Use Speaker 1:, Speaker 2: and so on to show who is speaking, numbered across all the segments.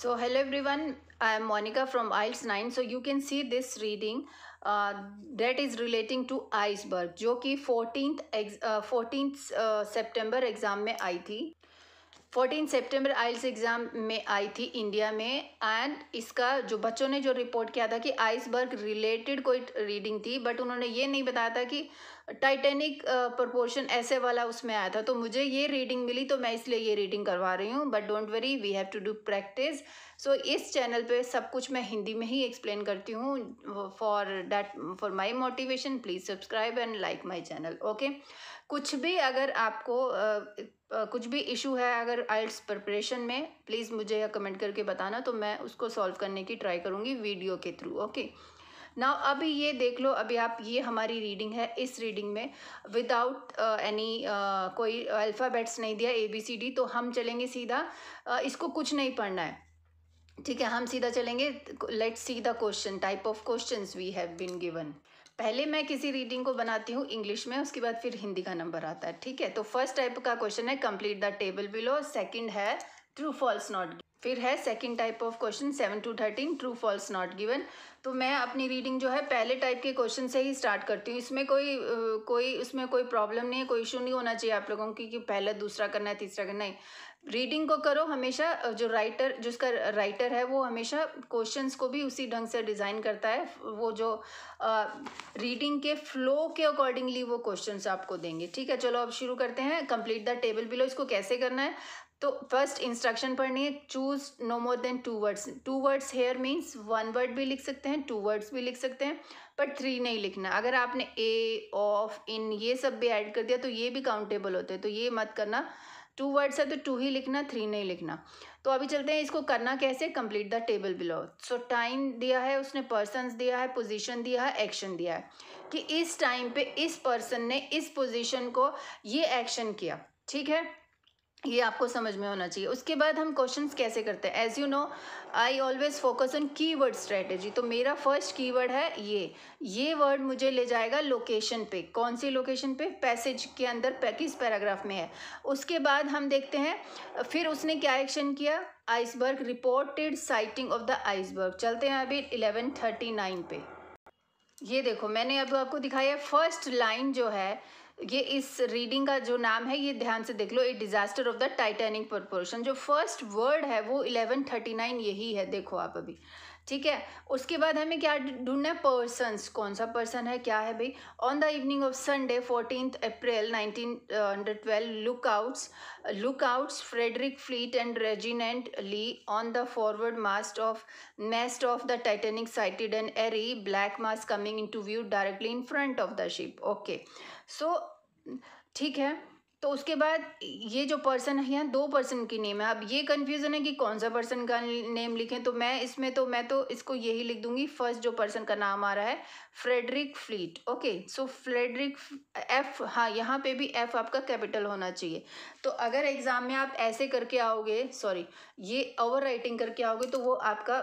Speaker 1: So hello everyone, I am Monica from IELTS 9. So you can see this reading uh, that is relating to iceberg जो कि 14th, uh, 14th uh, September exam में आई थी 14 सितंबर आइल्स exam में आई थी India में and इसका जो बच्चों ने जो रिपोर्ट किया था कि आइसबर्ग रिलेटेड कोई रीडिंग थी बट उन्होंने ये नहीं बताया था कि टाइटेनिक प्रपोर्शन uh, ऐसे वाला उसमें आया था तो मुझे ये रीडिंग मिली तो मैं इसलिए ये रीडिंग करवा रही हूँ but don't worry we have to do practice so इस चैनल पे सब कुछ मैं हिंदी में ही एक्सप्लेन करती हूँ for that for my motivation please subscribe and like my channel okay कुछ भी अगर आपको uh, Uh, कुछ भी इशू है अगर आइल्स प्रिपरेशन में प्लीज़ मुझे कमेंट करके बताना तो मैं उसको सॉल्व करने की ट्राई करूँगी वीडियो के थ्रू ओके okay? ना अभी ये देख लो अभी आप ये हमारी रीडिंग है इस रीडिंग में विदाउट एनी uh, uh, कोई अल्फ़ाबेट्स नहीं दिया ए बी सी डी तो हम चलेंगे सीधा uh, इसको कुछ नहीं पढ़ना है ठीक है हम सीधा चलेंगे let see the question type of question we have been given पहले मैं किसी रीडिंग को बनाती हूँ इंग्लिश में उसके बाद फिर हिंदी का नंबर आता है ठीक है तो फर्स्ट टाइप का क्वेश्चन है complete the table below second है ट्रू फॉल्स नॉट फिर है second type of question seven to thirteen true false not given तो मैं अपनी रीडिंग जो है पहले टाइप के क्वेश्चन से ही स्टार्ट करती हूँ इसमें कोई कोई इसमें कोई प्रॉब्लम नहीं है कोई इशू नहीं होना चाहिए आप लोगों की कि पहला दूसरा करना है तीसरा करना है रीडिंग को करो हमेशा जो राइटर जिसका राइटर है वो हमेशा क्वेश्चंस को भी उसी ढंग से डिज़ाइन करता है वो जो आ, रीडिंग के फ्लो के अकॉर्डिंगली वो क्वेश्चंस आपको देंगे ठीक है चलो अब शुरू करते हैं कंप्लीट द टेबल बिलो इसको कैसे करना है तो फर्स्ट इंस्ट्रक्शन पढ़नी है choose no more than two words two words here means one word भी लिख सकते हैं टू वर्ड्स भी लिख सकते हैं पर थ्री नहीं लिखना अगर आपने ए ऑफ इन ये सब भी ऐड कर दिया तो ये भी काउंटेबल होते हैं तो ये मत करना टू वर्ड्स है तो टू ही लिखना थ्री नहीं लिखना तो अभी चलते हैं इसको करना कैसे complete the table below so time दिया है उसने पर्सन दिया है पोजिशन दिया है एक्शन दिया है कि इस टाइम पे इस पर्सन ने इस पोजिशन को ये एक्शन किया ठीक है ये आपको समझ में होना चाहिए उसके बाद हम क्वेश्चंस कैसे करते हैं as you know I always focus on keyword strategy तो मेरा फर्स्ट कीवर्ड है ये ये वर्ड मुझे ले जाएगा लोकेशन पे कौन सी लोकेशन पे पैसेज के अंदर किस पैराग्राफ में है उसके बाद हम देखते हैं फिर उसने क्या एक्शन किया iceberg reported sighting of the iceberg चलते हैं अभी इलेवन थर्टी नाइन पे ये देखो मैंने अभी आपको दिखाया फर्स्ट लाइन जो है ये इस रीडिंग का जो नाम है ये ध्यान से देख लो a disaster of the Titanic proportion जो फर्स्ट वर्ड है वो 1139 यही है देखो आप अभी ठीक है उसके बाद हमें क्या ढूंढना है पर्सन कौन सा पर्सन है क्या है भाई on the evening of Sunday fourteen April nineteen hundred twelve lookouts lookouts Frederick Fleet and Reginald Lee on the forward mast of nest of the Titanic sighted and eerie black mast coming in to view directly in front of the ship okay so ठीक है तो उसके बाद ये जो person है यहाँ दो पर्सन की नेम है अब ये कन्फ्यूज़न है कि कौन सा पर्सन का नेम लिखें तो मैं इसमें तो मैं तो इसको यही लिख दूंगी फर्स्ट जो पर्सन का नाम आ रहा है Frederick Fleet okay so Frederick F हाँ यहाँ पे भी एफ आपका कैपिटल होना चाहिए तो अगर एग्ज़ाम में आप ऐसे करके आओगे सॉरी ये ओवर राइटिंग करके आओगे तो वो आपका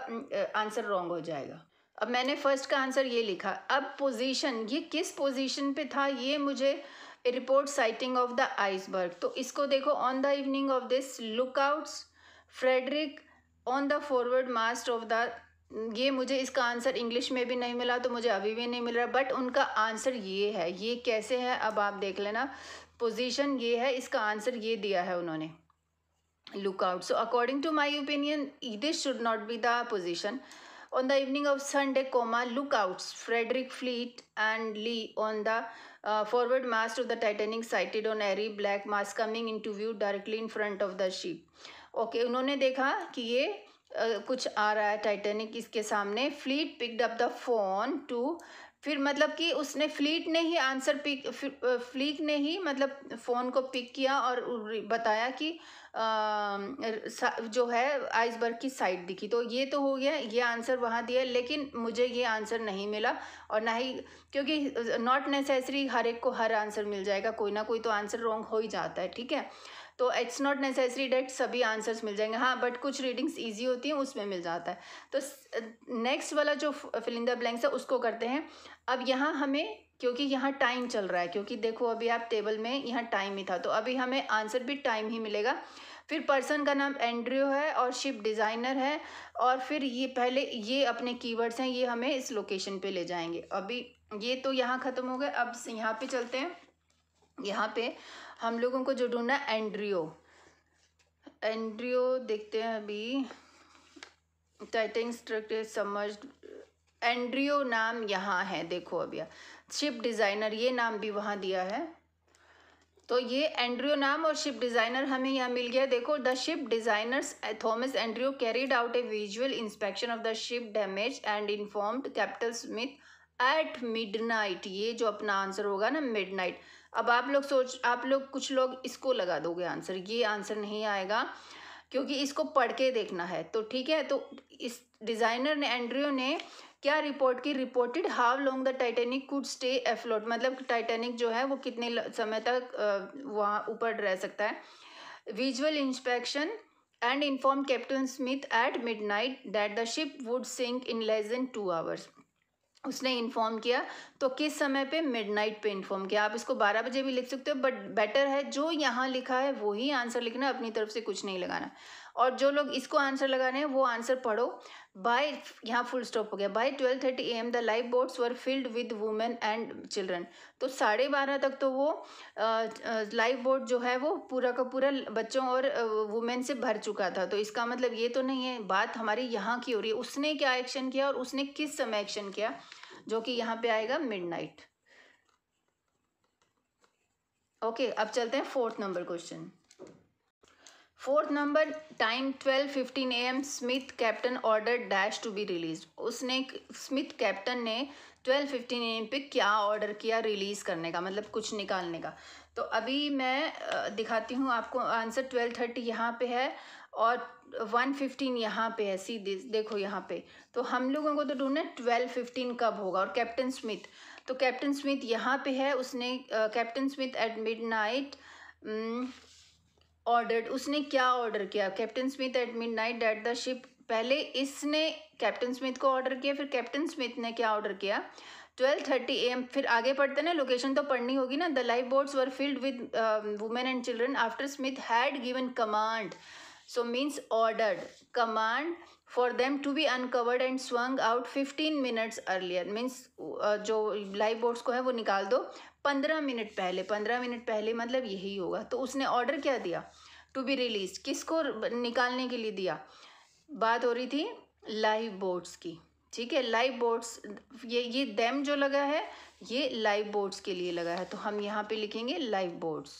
Speaker 1: आंसर रॉन्ग हो जाएगा अब मैंने फर्स्ट का आंसर ये लिखा अब पोजिशन ये किस पोजिशन पर था ये मुझे report sighting of the iceberg तो इसको देखो on the evening of this lookouts Frederick on the forward mast of the ये मुझे इसका आंसर इंग्लिश में भी नहीं मिला तो मुझे अभी भी नहीं मिल रहा बट उनका आंसर ये है ये कैसे है अब आप देख लेना पोजीशन ये है इसका आंसर ये दिया है उन्होंने lookout so according to my opinion this should not be the position On the evening of Sunday, comma, lookouts Frederick Fleet and Lee on the uh, forward mast of the Titanic sighted on airy black mass coming into view directly in front of the ship. okay, unhone dekha ki ye Uh, कुछ आ रहा है Titanic इसके सामने Fleet picked up the phone to फिर मतलब कि उसने fleet ने ही आंसर पिक फ्लीक ने ही मतलब फ़ोन को पिक किया और बताया कि आ, जो है आइसबर्ग की साइड दिखी तो ये तो हो गया ये आंसर वहाँ दिया लेकिन मुझे ये आंसर नहीं मिला और ना ही क्योंकि नॉट नेसेसरी हर एक को हर आंसर मिल जाएगा कोई ना कोई तो आंसर रॉन्ग हो ही जाता है ठीक है तो इट्स नॉट नेसेसरी डेट सभी आंसर्स मिल जाएंगे हाँ बट कुछ रीडिंग्स ईजी होती हैं उसमें मिल जाता है तो नेक्स्ट वाला जो फ़िलिंदा ब्लैंक्स है उसको करते हैं अब यहाँ हमें क्योंकि यहाँ टाइम चल रहा है क्योंकि देखो अभी आप टेबल में यहाँ टाइम ही था तो अभी हमें आंसर भी टाइम ही मिलेगा फिर पर्सन का नाम एंड्रियो है और शिप डिज़ाइनर है और फिर ये पहले ये अपने कीवर्ड्स हैं ये हमें इस लोकेशन पे ले जाएंगे अभी ये तो यहाँ ख़त्म हो गए अब यहाँ पे चलते हैं यहाँ पे हम लोगों को जो ढूंढना है एंड्रियो एंड्रियो देखते हैं अभी टाइटिंग स्ट्रक्चर समझ एंड्रियो नाम यहाँ है देखो अभी शिप डिज़ाइनर ये नाम भी वहाँ दिया है तो ये एंड्रियो नाम और शिप डिज़ाइनर हमें यहाँ मिल गया देखो the ship designers Thomas Andrews carried out a visual inspection of the ship damage and informed Captain Smith at midnight ये जो अपना आंसर होगा ना मिडनाइट अब आप लोग सोच आप लोग कुछ लोग इसको लगा दोगे आंसर ये आंसर नहीं आएगा क्योंकि इसको पढ़ के देखना है तो ठीक है तो इस डिज़ाइनर ने एंड्रियो ने क्या रिपोर्ट की reported how long the Titanic could stay afloat मतलब टाइटेनिक जो है वो कितने समय तक वहाँ ऊपर रह सकता है visual inspection and inform Captain Smith at midnight that the ship would sink in less than two hours उसने इन्फॉर्म किया तो किस समय पे मिडनाइट पे इन्फॉर्म किया आप इसको 12 बजे भी लिख सकते हो बट बेटर है जो यहाँ लिखा है वो ही आंसर लिखना अपनी तरफ से कुछ नहीं लगाना और जो लोग इसको आंसर लगा रहे हैं वो आंसर पढ़ो बाय यहाँ फुल स्टॉप हो गया by twelve thirty A M the lifeboats were filled with women and children तो साढ़े बारह तक तो वो लाइफ बोट जो है वो पूरा का पूरा बच्चों और वुमेन से भर चुका था तो इसका मतलब ये तो नहीं है बात हमारी यहाँ की हो रही है उसने क्या एक्शन किया और उसने किस समय एक्शन किया जो कि यहाँ पे आएगा नाइट ओके अब चलते हैं fourth number question fourth number time twelve fifteen A M Smith Captain order dash to be release उसने स्मिथ कैप्टन ने ट्वेल्व फिफ्टीन ए एम पे क्या ऑर्डर किया रिलीज़ करने का मतलब कुछ निकालने का तो अभी मैं दिखाती हूँ आपको आंसर ट्वेल्व थर्टी यहाँ पे है और वन फिफ्टीन यहाँ पे है सी देखो यहाँ पे तो हम लोगों को तो ढूंढना ट्वेल्व फिफ्टीन कब होगा और कैप्टन स्मिथ तो कैप्टन स्मिथ यहाँ पे है उसने Captain Smith at midnight ordered उसने क्या ऑर्डर किया Captain Smith at midnight that the ship पहले इसने कैप्टन स्मिथ को ऑर्डर किया फिर कैप्टन स्मिथ ने क्या ऑर्डर किया ट्वेल्व थर्टी ए एम फिर आगे पढ़ते ना लोकेशन तो पढ़नी होगी ना the lifeboats were filled with women and children after Smith had given command so means ordered command for them to be uncovered and swung out fifteen minutes earlier means जो lifeboats को है वो निकाल दो पंद्रह minute पहले पंद्रह minute पहले मतलब यही होगा तो उसने ऑर्डर क्या दिया टू बी रिलीज किसको निकालने के लिए दिया बात हो रही थी लाइव बोट्स की ठीक है लाइव बोट्स ये ये डैम जो लगा है ये लाइव बोट्स के लिए लगा है तो हम यहाँ पे लिखेंगे lifeboats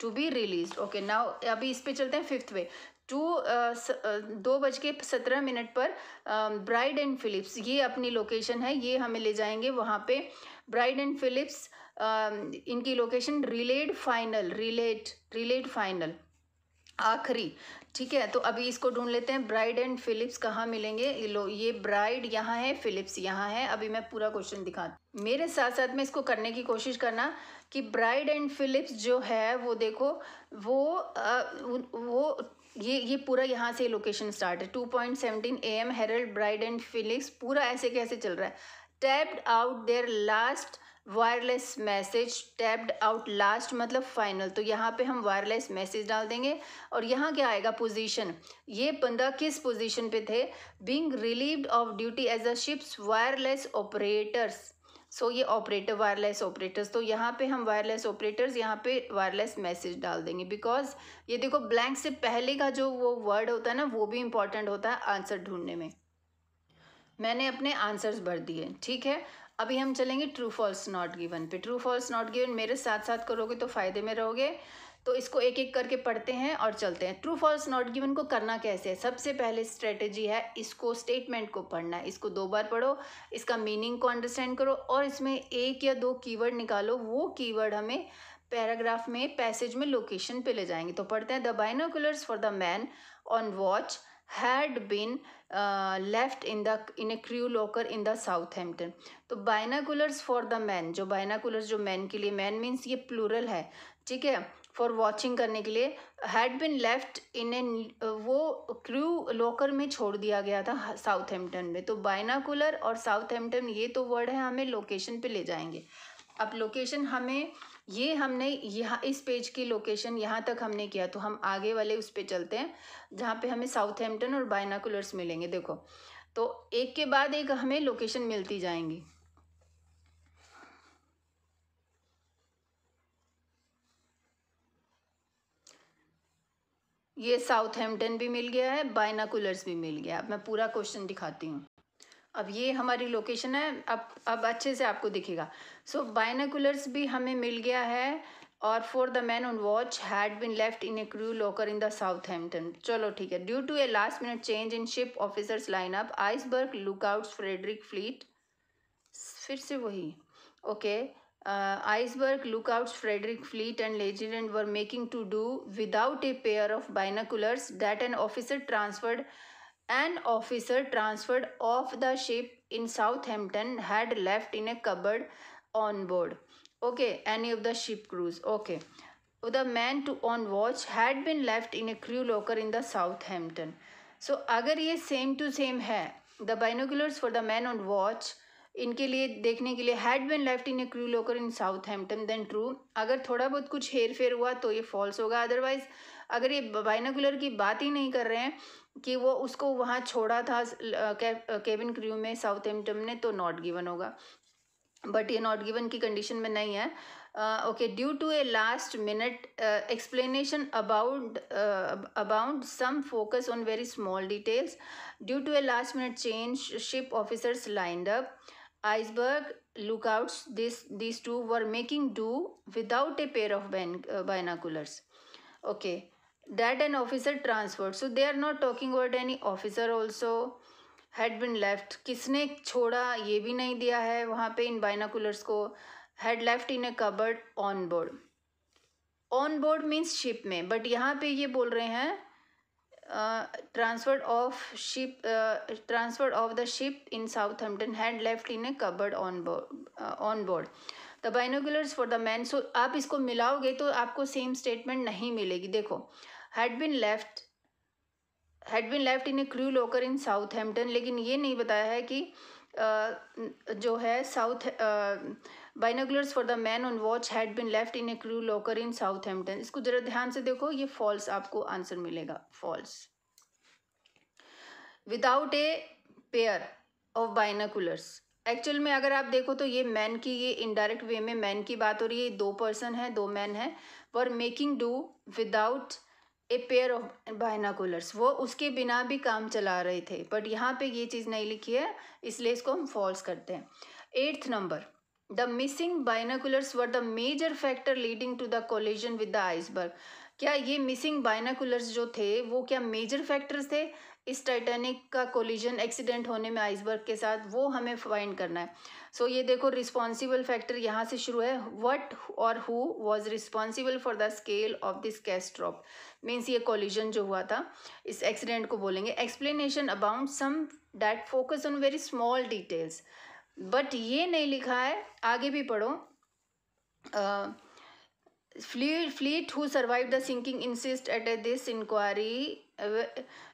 Speaker 1: to be release okay now अभी इस पे चलते हैं फिफ्थ वे टू दो बज के सत्रह मिनट पर ब्राइड एंड फिलिप्स ये अपनी लोकेशन है ये हमें ले जाएंगे वहाँ पे ब्राइड एंड फिलिप्स इनकी location relayed final relate relate final आखिरी ठीक है तो अभी इसको ढूंढ लेते हैं ब्राइड एंड फिलिप्स कहाँ मिलेंगे ये ब्राइड यहाँ है फिलिप्स यहाँ है अभी मैं पूरा क्वेश्चन दिखा मेरे साथ साथ में इसको करने की कोशिश करना कि ब्राइड एंड फिलिप्स जो है वो देखो वो आ, वो ये ये पूरा यहाँ से लोकेशन स्टार्ट है two point seventeen A M Harold Bride and Phillips पूरा ऐसे कैसे चल रहा है tapped out their last wireless message tapped out last मतलब फाइनल तो यहाँ पे हम वायरलेस मैसेज डाल देंगे और यहाँ क्या आएगा पोजीशन ये बंदा किस पोजीशन पे थे being relieved of duty as a ship's wireless operators so ये ऑपरेटर वायरलेस ऑपरेटर्स तो यहाँ पे हम वायरलेस ऑपरेटर्स यहाँ पे वायरलेस मैसेज डाल देंगे बिकॉज ये देखो ब्लैंक से पहले का जो वो वर्ड होता है ना वो भी इम्पॉर्टेंट होता है आंसर ढूंढने में मैंने अपने आंसर्स भर दिए ठीक है अभी हम चलेंगे ट्रू फॉल्स नॉट गिवन पे ट्रू फॉल्स नॉट गिवन मेरे साथ साथ करोगे तो फ़ायदे में रहोगे तो इसको एक एक करके पढ़ते हैं और चलते हैं ट्रू फॉल्स नॉट गिवन को करना कैसे है सबसे पहले स्ट्रेटेजी है इसको स्टेटमेंट को पढ़ना है इसको दो बार पढ़ो इसका मीनिंग को अंडरस्टैंड करो और इसमें एक या दो कीवर्ड निकालो वो कीवर्ड हमें पैराग्राफ में पैसेज में लोकेशन पे ले जाएंगे तो पढ़ते हैं the binoculars for the man on watch had been left in the in a crew locker in the Southampton तो बाइनाकुलर्स फॉर द मैन जो बाइनाकुलर्स जो मैन के लिए मैन मीन्स ये प्लूरल है ठीक है फॉर वॉचिंग करने के लिए had been left in an वो क्रू लॉकर में छोड़ दिया गया था साउथ हेम्पटन में तो बाइनाकुलर और साउथ हेम्पटन ये तो वर्ड है हमें लोकेशन पे ले जाएंगे अब लोकेशन हमें ये हमने यहाँ इस पेज की लोकेशन यहाँ तक हमने किया तो हम आगे वाले उस पर चलते हैं जहाँ पे हमें साउथ हेम्पटन और बाइनाकुलर्स मिलेंगे देखो तो एक के बाद एक हमें लोकेशन मिलती जाएंगी ये साउथ हेम्पटन भी मिल गया है बाइनाकुलर्स भी मिल गया अब मैं पूरा क्वेश्चन दिखाती हूँ अब ये हमारी लोकेशन है अब अब अच्छे से आपको दिखेगा सो so, बाइनाकुलर्स भी हमें मिल गया है और for the man on watch had been left in a crew locker in the Southampton चलो ठीक है due to a last minute change in ship officers up iceberg lookout Frederick Fleet फिर से वही okay okay. uh, iceberg lookouts Frederick Fleet and Legend were making to do without a pair of binoculars that an officer transferred an officer transferred off the ship in Southampton had left in a cupboard on board. Okay, any of the ship crews. Okay. The man to on watch had been left in a crew locker in the Southampton. So अगर same to same same the binoculars for the man on watch. इनके लिए देखने के लिए had been left in a crew locker in Southampton then true अगर थोड़ा बहुत कुछ हेर फेर हुआ तो ये फॉल्स होगा अदरवाइज अगर ये बाइनाकुलर की बात ही नहीं कर रहे हैं कि वो उसको वहाँ छोड़ा था केविन क्रू में साउथ हेम्पटन ने तो नॉट गिवन होगा बट ये नॉट गिवन की कंडीशन में नहीं है okay due to a last minute explanation about about some focus on very small details due to a last minute change ship officers lined up iceberg lookouts this this two were making do without a pair of binoculars okay that an officer transport so they are not talking about any officer also had been left किसने छोड़ा ये भी नहीं दिया है वहाँ पे इन बायनाकुलर्स को had left in a cupboard on board on board means ship में बट यहाँ पे ये बोल रहे हैं of uh, ship ship of the ship in Southampton had left in a cupboard on board on board the binoculars for the man so आप इसको मिलाओगे तो आपको सेम स्टेटमेंट नहीं मिलेगी देखो had been left had been left in a crew locker in Southampton लेकिन ये नहीं बताया है कि uh, जो है south binoculars for the man on watch had been left in a crew locker in Southampton इसको ज़रा ध्यान से देखो ये फॉल्स आपको आंसर मिलेगा false without a pair of binoculars actual में अगर आप देखो तो ये मैन की ये इनडायरेक्ट वे में मैन की बात हो रही है दो पर्सन है दो मैन है पर making do without a pair of binoculars वो उसके बिना भी काम चला रहे थे बट यहाँ पे ये चीज़ नहीं लिखी है इसलिए इसको हम फॉल्स करते हैं eighth number The missing binoculars were the major factor leading to the collision with the iceberg. क्या ये मिसिंग बाइनाकुलर्स जो थे वो क्या मेजर फैक्टर्स थे इस टाइटैनिक का कोलिजन एक्सीडेंट होने में आइसबर्ग के साथ वो हमें फाइंड करना है सो so, ये देखो रिस्पॉन्सिबल फैक्टर यहाँ से शुरू है वट और who was responsible for the scale of this catastrophe means ये कोलिजन जो हुआ था इस एक्सीडेंट को बोलेंगे explanation about some that focus on very small details but ये नहीं लिखा है आगे भी पढ़ो Fleet Fleet who survive the sinking insist at this inquiry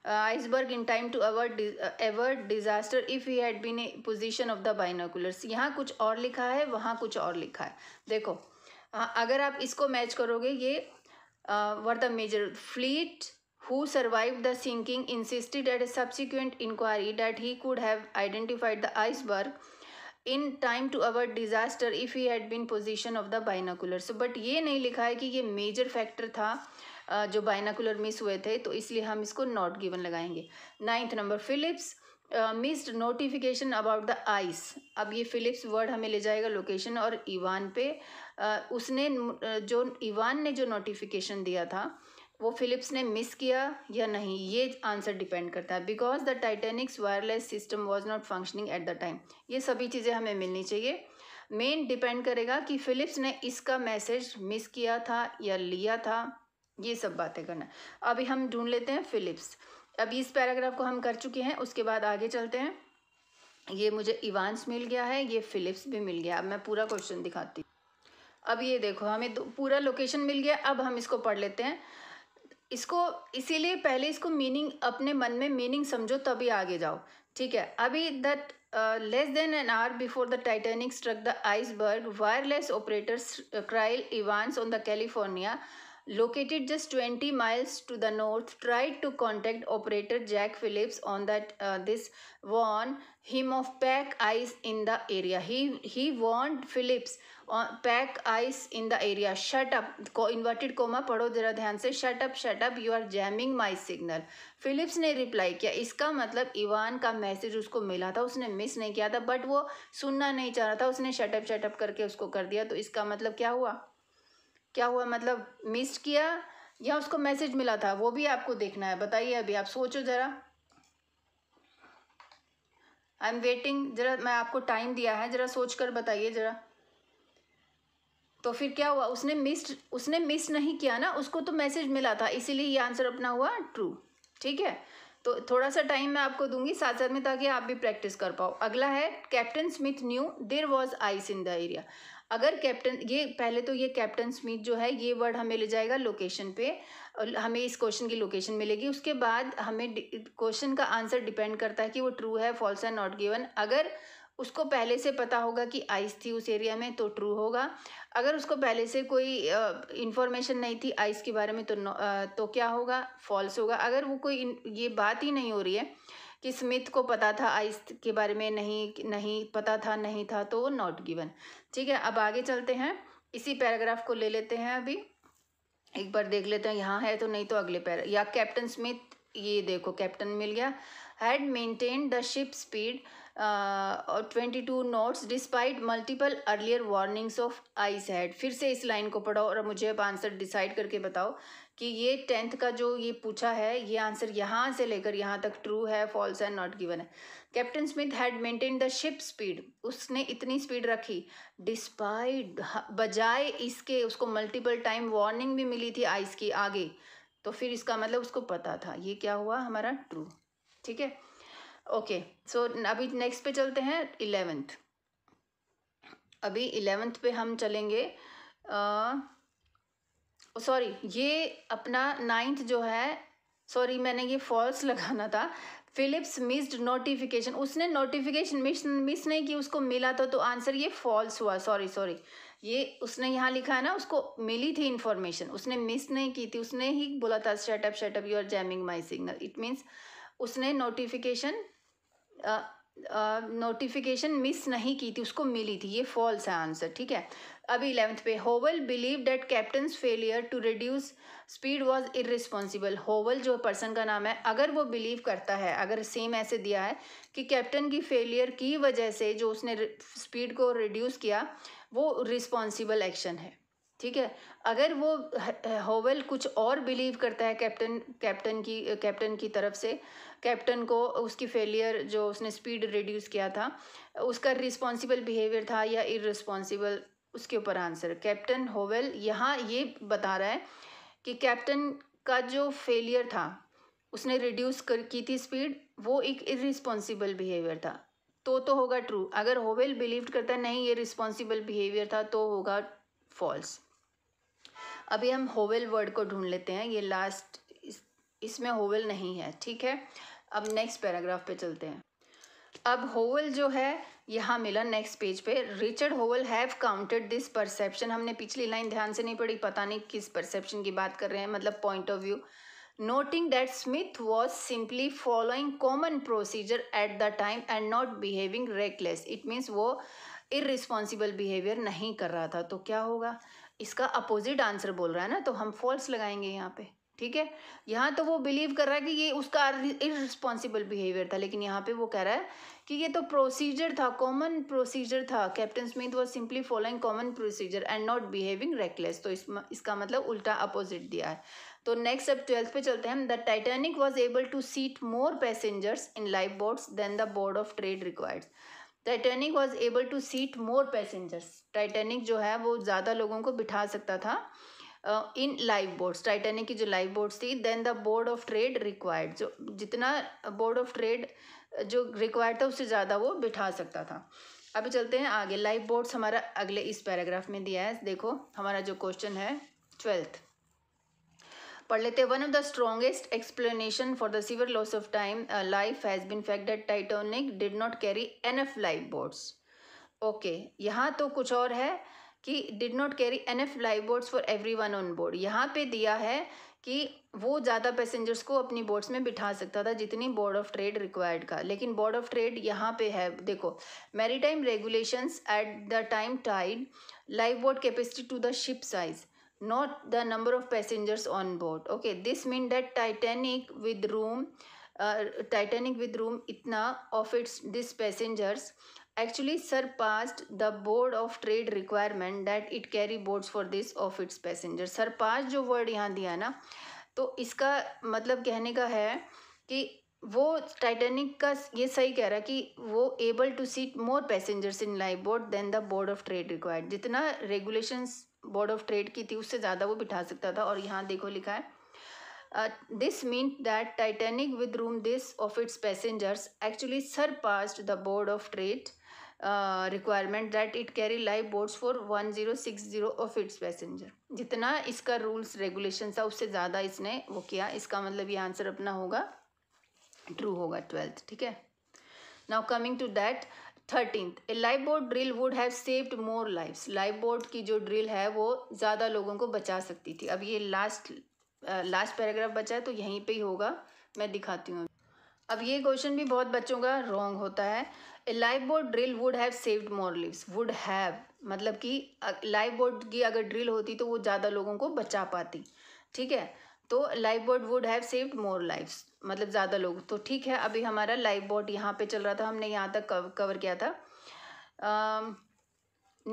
Speaker 1: iceberg in time to avert ever disaster if you had been a position of the binoculars यहाँ कुछ और लिखा है वहाँ कुछ और लिखा है देखो अगर आप इसको मैच करोगे ये were the major Fleet who survive the sinking insisted at a subsequent inquiry that he could have identified the iceberg in time to avert disaster if he had been position of the binocular so but ये नहीं लिखा है कि ये major factor था जो binocular miss हुए थे तो इसलिए हम इसको नॉट गिवन लगाएंगे ninth number Phillips missed notification about the ice अब ये फिलिप्स वर्ड हमें ले जाएगा लोकेशन और ईवान पे uh, उसने uh, जो ईवान ने जो नोटिफिकेशन दिया था वो फिलिप्स ने मिस किया या नहीं ये आंसर डिपेंड करता है because the Titanic's wireless system was not functioning at the time ये सभी चीज़ें हमें मिलनी चाहिए मेन डिपेंड करेगा कि फिलिप्स ने इसका मैसेज मिस किया था या लिया था ये सब बातें करना अभी हम ढूंढ लेते हैं फिलिप्स अभी इस पैराग्राफ को हम कर चुके हैं उसके बाद आगे चलते हैं ये मुझे इवान्स मिल गया है ये फिलिप्स भी मिल गया अब मैं पूरा क्वेश्चन दिखाती अब ये देखो हमें पूरा लोकेशन मिल गया अब हम इसको पढ़ लेते हैं इसको इसीलिए पहले इसको मीनिंग अपने मन में मीनिंग समझो तभी आगे जाओ ठीक है अभी that less than an hour before the Titanic struck the iceberg wireless operators Cyril Evans on the California located just 20 miles to the north, tried to contact operator Jack Phillips on that uh, this warn him of pack ice in the area. He he warned Phillips on pack ice in the area. Shut up. Co inverted comma padho zara dhyan se shut up shut up you are jamming my signal. phillips ne reply kiya iska matlab ivan ka message usko mila tha usne miss nahi kiya tha but wo sunna nahi सुनना raha tha usne shut up shut up karke usko kar diya to iska matlab kya hua क्या हुआ मतलब miss किया या उसको message मिला था वो भी आपको देखना है बताइए अभी आप सोचो ज़रा आई एम वेटिंग ज़रा मैं आपको टाइम दिया है ज़रा सोच कर बताइए ज़रा तो फिर क्या हुआ उसने मिस उसने मिस नहीं किया ना उसको तो मैसेज मिला था इसीलिए ये आंसर अपना हुआ ट्रू ठीक है तो थोड़ा सा टाइम मैं आपको दूंगी साथ साथ में ताकि आप भी प्रैक्टिस कर पाओ अगला है Captain Smith knew there was ice in the area अगर कैप्टन ये पहले तो ये कैप्टन स्मिथ जो है ये वर्ड हमें ले जाएगा लोकेशन पे हमें इस क्वेश्चन की लोकेशन मिलेगी उसके बाद हमें क्वेश्चन का आंसर डिपेंड करता है कि वो ट्रू है फॉल्स है नॉट गिवन अगर उसको पहले से पता होगा कि आइस थी उस एरिया में तो ट्रू होगा अगर उसको पहले से कोई इन्फॉर्मेशन नहीं थी आइस के बारे में तो आ, तो क्या होगा फॉल्स होगा अगर वो कोई ये बात ही नहीं हो रही है कि स्मिथ को पता था आइस के बारे में नहीं नहीं पता था नहीं था तो नॉट गिवन ठीक है अब आगे चलते हैं इसी पैराग्राफ को ले लेते हैं अभी एक बार देख लेते हैं यहाँ है तो नहीं तो अगले पैर या कैप्टन स्मिथ ये देखो कैप्टन मिल गया had maintain the ship speed और twenty two knots despite multiple earlier warnings of ice had फिर से इस लाइन को पढ़ो और मुझे अब आंसर डिसाइड करके बताओ कि ये टेंथ का जो ये पूछा है ये आंसर यहाँ से लेकर यहाँ तक ट्रू है फॉल्स है नॉट गिवन है Captain Smith had maintain the ship speed उसने इतनी स्पीड रखी डिस्पाइड बजाय इसके उसको मल्टीपल टाइम वार्निंग भी मिली थी आइस की आगे तो फिर इसका मतलब उसको पता था ये क्या हुआ हमारा ट्रू ठीक है ओके सो अभी नेक्स्ट पे चलते हैं इलेवेंथ अभी इलेवेंथ पे हम चलेंगे आ, सॉरी ये अपना नाइन्थ जो है सॉरी मैंने ये फॉल्स लगाना था फिलिप्स मिस्ड नोटिफिकेशन उसने नोटिफिकेशन मिस मिस नहीं की उसको मिला था तो आंसर ये फॉल्स हुआ सॉरी सॉरी ये उसने यहाँ लिखा है ना उसको मिली थी इन्फॉर्मेशन उसने मिस नहीं की थी उसने ही बोला था shut up shut up you are jamming my signal it means उसने नोटिफिकेशन नोटिफिकेशन मिस नहीं की थी उसको मिली थी ये फॉल्स है आंसर ठीक है अभी इलेवंथ पे Howell believe that Captain failure to reduce speed was irresponsible Howell जो पर्सन का नाम है अगर वो बिलीव करता है अगर सेम ऐसे दिया है कि कैप्टन की फेलियर की वजह से जो उसने स्पीड को रिड्यूस किया वो रिस्पॉन्सिबल एक्शन है ठीक है अगर वो होवल कुछ और बिलीव करता है कैप्टन कैप्टन की कैप्टन की तरफ से कैप्टन को उसकी फेलियर जो उसने स्पीड रिड्यूस किया था उसका रिस्पॉन्सिबल बिहेवियर था या इरिस्पॉन्सिबल उसके ऊपर आंसर कैप्टन होवेल यहाँ ये बता रहा है कि कैप्टन का जो फेलियर था उसने रिड्यूस कर की थी स्पीड वो एक इरिस्पॉन्सिबल बिहेवियर था तो तो होगा ट्रू अगर होवेल बिलीव करता है नहीं ये रिस्पॉन्सिबल बिहेवियर था तो होगा फॉल्स अभी हम होवेल वर्ड को ढूंढ लेते हैं ये लास्ट इसमें होवेल नहीं है ठीक है अब नेक्स्ट पैराग्राफ पे चलते हैं अब होवल जो है यहाँ मिला नेक्स्ट पेज पे Richard Howell have counted this perception हमने पिछली लाइन ध्यान से नहीं पढ़ी पता नहीं किस परसेप्शन की बात कर रहे हैं मतलब point of view noting that Smith was simply following common procedure at the time and not behaving reckless it means वो इरिस्पॉन्सिबल बिहेवियर नहीं कर रहा था तो क्या होगा इसका अपोजिट आंसर बोल रहा है ना तो हम फॉल्स लगाएंगे यहाँ पे ठीक है यहाँ तो वो बिलीव कर रहा है कि ये उसका इरिस्पॉन्सिबल बिहेवियर था लेकिन यहाँ पे वो कह रहा है कि ये तो प्रोसीजर था कॉमन प्रोसीजर था Captain Smith was simply following common procedure and not behaving reckless तो इस, इसका मतलब उल्टा अपोजिट दिया है तो नेक्स्ट अब ट्वेल्थ पे चलते हैं the Titanic was able to seat more passengers in lifeboats than the board of Trade requires Titanic was able to seat more passengers Titanic जो है वो ज़्यादा लोगों को बिठा सकता था इन लाइफ बोट्स टाइटैनिक की जो लाइफ बोट्स थी than the board of Trade required जो जितना बोर्ड ऑफ ट्रेड जो रिक्वायर्ड था उससे ज़्यादा वो बिठा सकता था अभी चलते हैं आगे लाइफ बोर्ड्स हमारा अगले इस पैराग्राफ में दिया है देखो हमारा जो क्वेश्चन है ट्वेल्थ पढ़ लेते one of the strongest explanation for the severe loss of time life has been fact that Titanic did not carry enough lifeboats okay यहाँ तो कुछ और है कि did not carry enough lifeboats for everyone on board यहाँ पे दिया है कि वो ज़्यादा पैसेंजर्स को अपनी बोट्स में बिठा सकता था जितनी बोर्ड ऑफ ट्रेड रिक्वायर्ड का लेकिन बोर्ड ऑफ ट्रेड यहाँ पे है देखो maritime regulations at the time tied lifeboat capacity to the ship size not the number of passengers on board okay this mean that Titanic with room Titanic with room इतना of it's this passengers actually surpassed the board of trade requirement that it carry boards for this of its passenger surpass jo word yahan diya na to iska matlab kehne ka hai ki वो Titanic का ये सही कह रहा है कि वो able to seat more passengers in lifeboat than the board of Trade required जितना रेगुलेशंस बोर्ड ऑफ ट्रेड की थी उससे ज़्यादा वो बिठा सकता था और यहाँ देखो लिखा है this mean that Titanic with room this of its passengers actually sir the board of trade requirement that it carry live boats for one zero six zero of its passengers जितना इसका रूल्स रेगुलेशन था उससे ज़्यादा इसने वो किया इसका मतलब ये आंसर अपना होगा ट्रू होगा ट्वेल्थ ठीक है now coming to that thirteenth a life boat drill would have saved more lifes life boat की जो ड्रिल है वो ज़्यादा लोगों को बचा सकती थी अब ये लास्ट लास्ट पैराग्राफ बचा है तो यहीं पे ही होगा मैं दिखाती हूँ अब ये क्वेश्चन भी बहुत बच्चों का रॉन्ग होता है a life boat drill would have saved more lives would have मतलब कि लाइफ बोट की अगर ड्रिल होती तो वो ज़्यादा लोगों को बचा पाती ठीक है तो life boat would have saved more lives मतलब ज़्यादा लोग तो ठीक है अभी हमारा लाइफ बोट यहाँ पे चल रहा था हमने यहाँ तक कवर किया था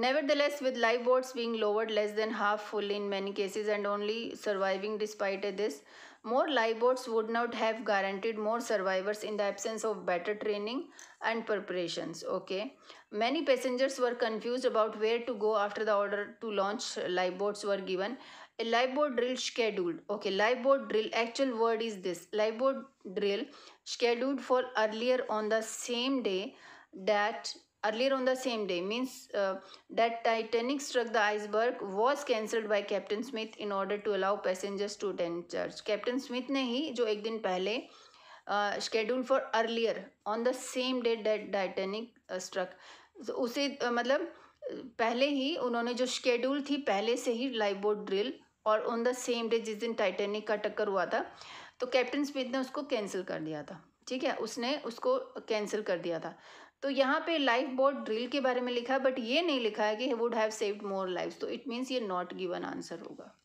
Speaker 1: nevertheless with life boats being lowered less than half full in many cases and only surviving despite a this More lifeboats would not have guaranteed more survivors in the absence of better training and preparations. Okay. Many passengers were confused about where to go after the order to launch lifeboats were given. A lifeboat drill scheduled. Okay, lifeboat drill, actual word is this. Lifeboat drill scheduled for earlier on the same day that earlier on the same day means uh, that titanic struck the iceberg was cancelled by captain smith in order to allow passengers to attend church captain smith ne hi jo ek din pehle uh, scheduled for earlier on the same day that titanic uh, struck so, उसे uh, matlab पहले ही उन्होंने जो schedule थी पहले से ही life boat drill और on the same day जिस दिन टाइटेनिक का टक्कर हुआ था तो कैप्टन स्मिथ ने उसको कैंसिल कर दिया था ठीक है उसने उसको कैंसिल कर दिया था तो यहाँ पे लाइफ बोट ड्रिल के बारे में लिखा है बट ये नहीं लिखा है कि would have saved more life तो इट मीन्स ये नॉट गिवन आंसर होगा